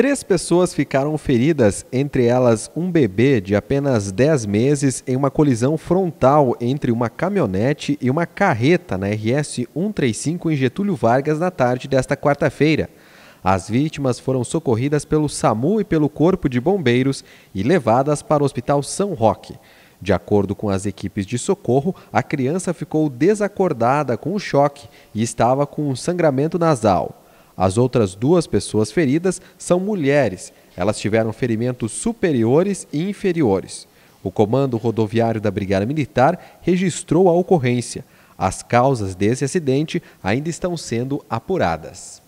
Três pessoas ficaram feridas, entre elas um bebê de apenas 10 meses, em uma colisão frontal entre uma caminhonete e uma carreta na RS 135 em Getúlio Vargas na tarde desta quarta-feira. As vítimas foram socorridas pelo SAMU e pelo Corpo de Bombeiros e levadas para o Hospital São Roque. De acordo com as equipes de socorro, a criança ficou desacordada com o choque e estava com um sangramento nasal. As outras duas pessoas feridas são mulheres. Elas tiveram ferimentos superiores e inferiores. O Comando Rodoviário da Brigada Militar registrou a ocorrência. As causas desse acidente ainda estão sendo apuradas.